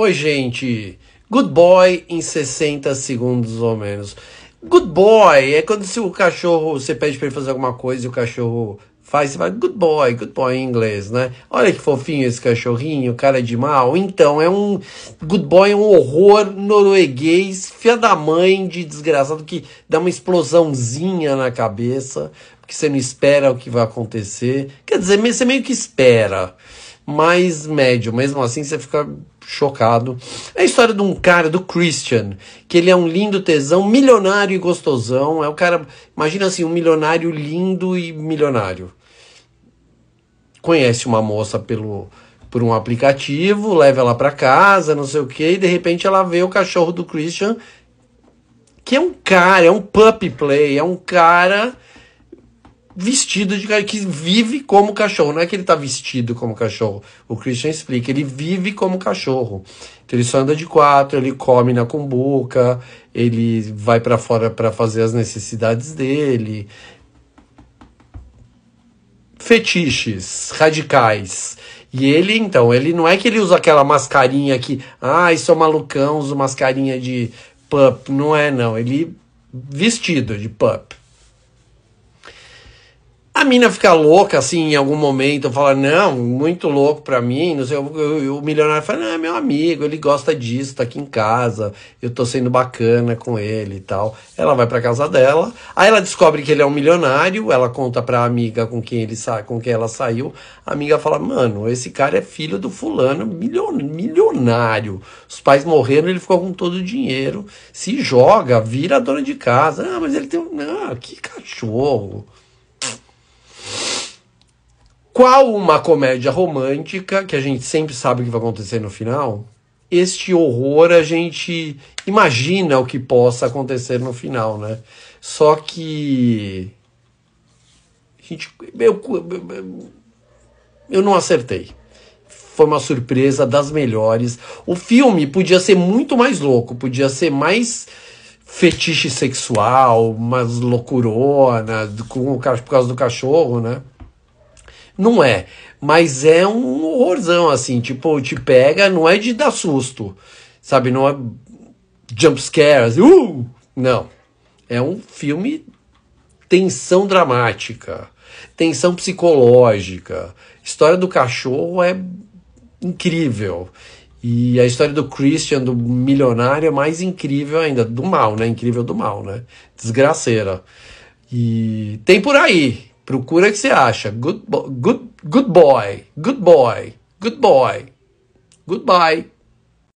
Oi, gente. Good boy em 60 segundos ou menos. Good boy é quando se o cachorro, você pede para ele fazer alguma coisa e o cachorro faz, você fala good boy, good boy em inglês, né? Olha que fofinho esse cachorrinho, cara de mal. Então, é um good boy, é um horror norueguês, fia da mãe de desgraçado que dá uma explosãozinha na cabeça, porque você não espera o que vai acontecer. Quer dizer, você meio que espera mais médio. Mesmo assim, você fica chocado. É a história de um cara, do Christian, que ele é um lindo tesão, milionário e gostosão. É o cara, imagina assim, um milionário lindo e milionário. Conhece uma moça pelo por um aplicativo, leva ela para casa, não sei o que, e de repente ela vê o cachorro do Christian, que é um cara, é um puppy play, é um cara vestido de cachorro, que vive como cachorro. Não é que ele está vestido como cachorro. O Christian explica, ele vive como cachorro. Então ele só anda de quatro, ele come na cumbuca, ele vai para fora para fazer as necessidades dele. Fetiches radicais. E ele, então, ele não é que ele usa aquela mascarinha que, ah, isso é malucão, usa mascarinha de pup. Não é, não. Ele vestido de pup. A mina fica louca, assim, em algum momento, fala, não, muito louco pra mim, não sei, o, eu, o milionário fala, não, é meu amigo, ele gosta disso, tá aqui em casa, eu tô sendo bacana com ele e tal. Ela vai pra casa dela, aí ela descobre que ele é um milionário, ela conta pra amiga com quem, ele sa com quem ela saiu, a amiga fala, mano, esse cara é filho do fulano, milion milionário, os pais morreram, ele ficou com todo o dinheiro, se joga, vira a dona de casa, ah, mas ele tem um, ah, que cachorro... Qual uma comédia romântica, que a gente sempre sabe o que vai acontecer no final, este horror a gente imagina o que possa acontecer no final, né? Só que. Gente, eu, eu não acertei. Foi uma surpresa das melhores. O filme podia ser muito mais louco, podia ser mais fetiche sexual, mais loucurona, com o, por causa do cachorro, né? Não é, mas é um horrorzão, assim, tipo, te pega, não é de dar susto, sabe? Não é jump scares, assim, uh! Não. É um filme tensão dramática, tensão psicológica. História do cachorro é incrível. E a história do Christian, do milionário, é mais incrível ainda. Do mal, né? Incrível do mal, né? Desgraceira. E tem por aí. Procura que você acha. Good, bo good, good boy. Good boy. Good boy. Goodbye.